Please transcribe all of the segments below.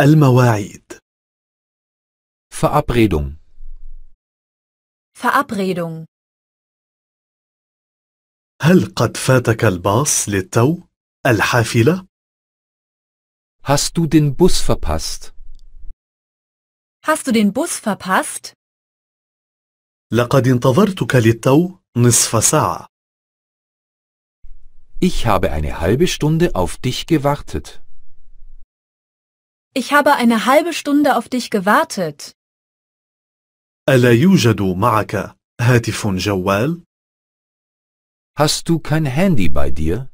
المواعيد Verabredung Verabredung هل قد فاتك الباص للتو الحافلة؟ Hast du den Bus verpasst? Hast du den Bus verpasst? لقد انتظرتك للتو نصف ساعة. Ich habe eine halbe Stunde auf dich gewartet. Ich habe eine halbe Stunde auf dich gewartet. ألا يوجد معك هاتف جوال؟ Hast du kein Handy bei dir?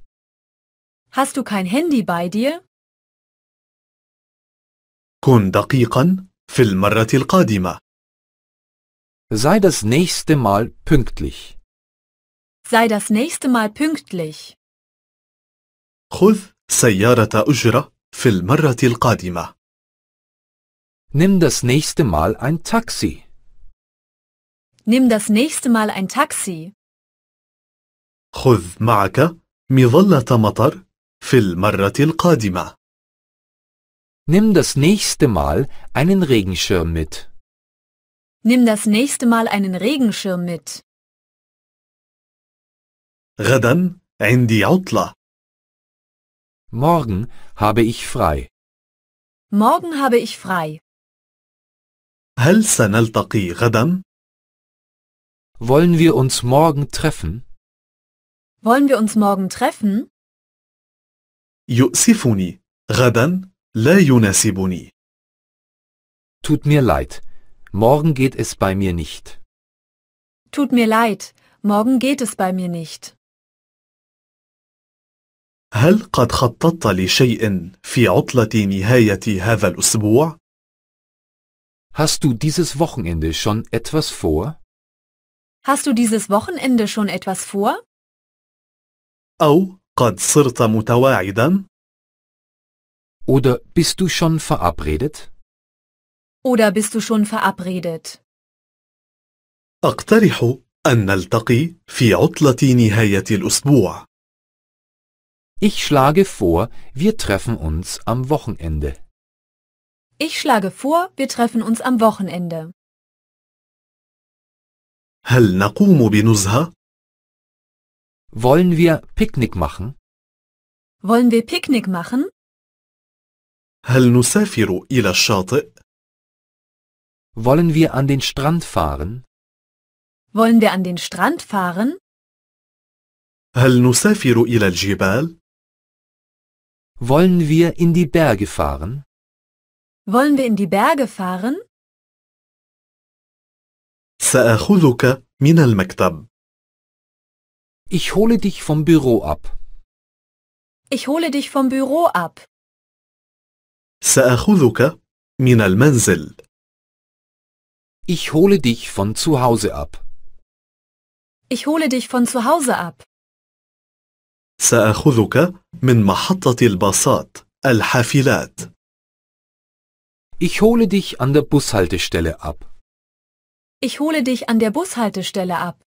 Hast du kein Handy bei dir? كن دقيقا في المرة القادمة. Sei das nächste Mal pünktlich. Sei das nächste Mal pünktlich. خذ سيارة أجرة في المرة القادمة. Nimm das nächste Mal ein Taxi. Nimm das nächste Mal ein Taxi. خذ معك مظلة مطر في المرة القادمة. Nimm das nächste Mal einen Regenschirm mit. Nimm das nächste Mal einen Regenschirm mit. غدا عندي عطلة. Morgen habe ich frei. Morgen habe ich frei. هل سنلتقي غدا؟ Wollen wir uns morgen treffen? Wollen wir uns morgen treffen? يؤسفني غدا لا يناسبني. Tut mir leid. Morgen geht es bei mir nicht. Tut mir leid. Morgen geht es bei mir nicht. هل قد خططت لشيء في عطلة نهاية هذا الأسبوع؟ Hast du dieses Wochenende schon etwas vor? Hast du dieses Wochenende schon etwas vor? أو قد صرت متواعدا؟ Oder bist du schon verabredet? Oder bist du schon verabredet? أقترح أن نلتقي في عطلة نهاية الأسبوع. Ich schlage vor, wir treffen uns am Wochenende. Ich schlage vor, wir treffen uns am Wochenende. هل نقوم بنزهة؟ Wollen wir Picknick machen? Wollen wir Picknick machen? هل نسافر إلى الشاطئ؟ Wollen wir an den Strand fahren? Wollen wir an den Strand fahren? هل نسافر إلى الجبال؟ wollen wir in die Berge fahren? Wollen wir in die Berge fahren? سأخذك من المكتب. Ich hole dich vom Büro ab. Ich hole dich vom Büro ab. سأخذك من المنزل. Ich hole dich von zu Hause ab. Ich hole dich von zu Hause ab. سأخذك من محطة الباصات الحافلات. Ich hole dich an der Bushaltestelle ab. Ich hole dich an der Bushaltestelle ab.